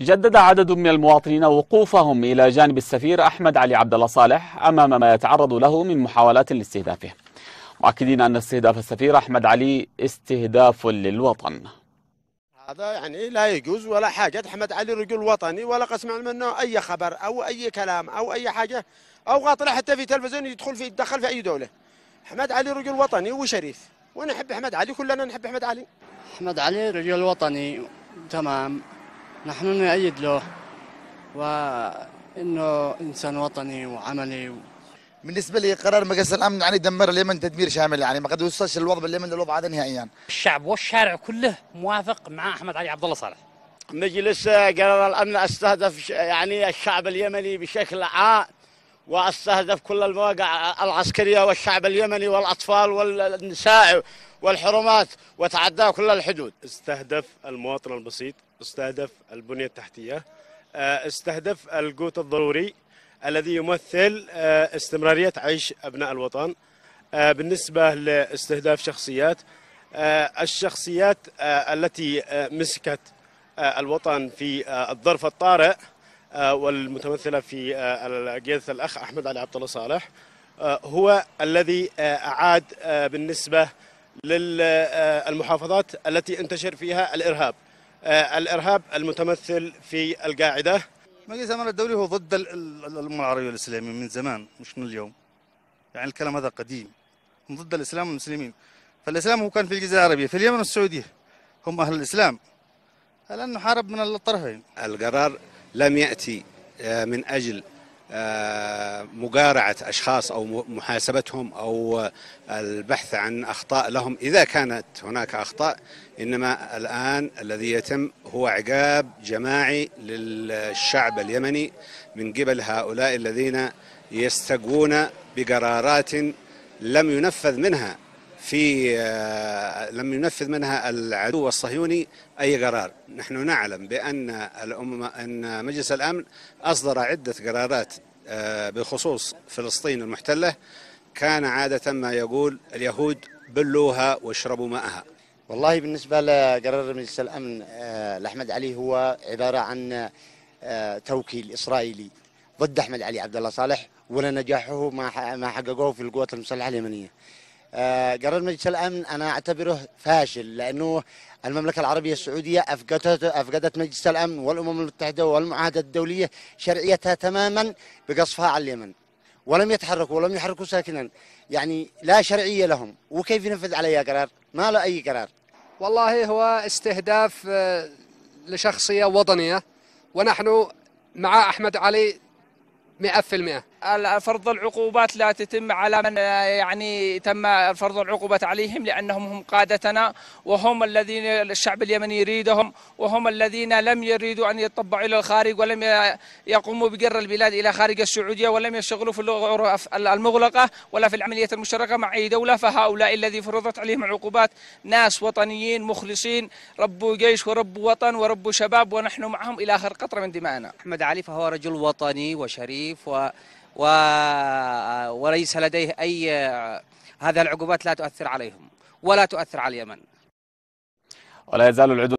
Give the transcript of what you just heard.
جدد عدد من المواطنين وقوفهم إلى جانب السفير أحمد علي عبد الله صالح أمام ما يتعرض له من محاولات لاستهدافه مؤكدين أن استهداف السفير أحمد علي استهداف للوطن هذا يعني لا يجوز ولا حاجة أحمد علي رجل وطني ولا قسم منه أي خبر أو أي كلام أو أي حاجة أو غاطلة حتى في تلفزيون يدخل في يتدخل في أي دولة أحمد علي رجل وطني وشريف ونحب أحمد علي كلنا نحب أحمد علي أحمد علي رجل وطني تمام نحن نؤيد له وانه انسان وطني وعملي و... بالنسبه لي قرار مجلس الامن يعني دمر اليمن تدمير شامل يعني ما قد وصلش الوضع باليمن للوضع هذا نهائيا. الشعب والشارع كله موافق مع احمد علي عبد الله صالح. مجلس قرار الامن استهدف يعني الشعب اليمني بشكل عام واستهدف كل المواقع العسكريه والشعب اليمني والاطفال والنساء والحرمات وتعدى كل الحدود. استهدف المواطن البسيط، استهدف البنيه التحتيه، آه، استهدف القوت الضروري الذي يمثل آه، استمراريه عيش ابناء الوطن. آه، بالنسبه لاستهداف شخصيات الشخصيات التي مسكت الوطن في الظرف الطارئ آه، والمتمثله في آه، الجيث الاخ احمد علي عبد الله صالح آه، هو الذي اعاد بالنسبه للمحافظات التي انتشر فيها الارهاب الارهاب المتمثل في القاعده مجلس الامن الدولي هو ضد الامه العربيه والاسلاميه من زمان مش من اليوم يعني الكلام هذا قديم هم ضد الاسلام والمسلمين فالاسلام هو كان في الجزيره العربيه في اليمن والسعوديه هم اهل الاسلام الان نحارب من الطرفين القرار لم يأتي آه، من أجل آه، مجارعة أشخاص أو محاسبتهم أو آه، البحث عن أخطاء لهم إذا كانت هناك أخطاء إنما الآن الذي يتم هو عقاب جماعي للشعب اليمني من قبل هؤلاء الذين يستقون بقرارات لم ينفذ منها في آه، لم ينفذ منها العدو الصهيوني أي قرار نحن نعلم بأن الأمم أن مجلس الأمن أصدر عدة قرارات آه، بخصوص فلسطين المحتلة كان عادة ما يقول اليهود بلوها واشربوا ماءها والله بالنسبة لقرار مجلس الأمن آه، لأحمد علي هو عبارة عن توكيل إسرائيلي ضد أحمد علي عبد الله صالح ولا نجاحه ما حققوه في القوات المسلحة اليمنية آه، قرار مجلس الامن انا اعتبره فاشل لانه المملكه العربيه السعوديه افقدت افقدت مجلس الامن والامم المتحده والمعاهده الدوليه شرعيتها تماما بقصفها على اليمن ولم يتحركوا ولم يحركوا ساكنا يعني لا شرعيه لهم وكيف ينفذ عليها قرار؟ ما له اي قرار والله هو استهداف آه، لشخصيه وطنيه ونحن مع احمد علي 100% فرض العقوبات لا تتم على من آه، يعني تم فرض العقوبة عليهم لأنهم هم قادتنا وهم الذين الشعب اليمني يريدهم وهم الذين لم يريدوا أن يطبعوا إلى الخارج ولم يقوموا بقر البلاد إلى خارج السعودية ولم يشتغلوا في الغرف المغلقة ولا في العملية المشتركة مع أي دولة فهؤلاء الذي فرضت عليهم عقوبات ناس وطنيين مخلصين ربوا جيش وربوا وطن وربوا شباب ونحن معهم إلى آخر قطرة من دمائنا أحمد علي فهو رجل وطني وشريف و و... وليس لديه أي هذه العقوبات لا تؤثر عليهم ولا تؤثر على اليمن ولا يزال العدو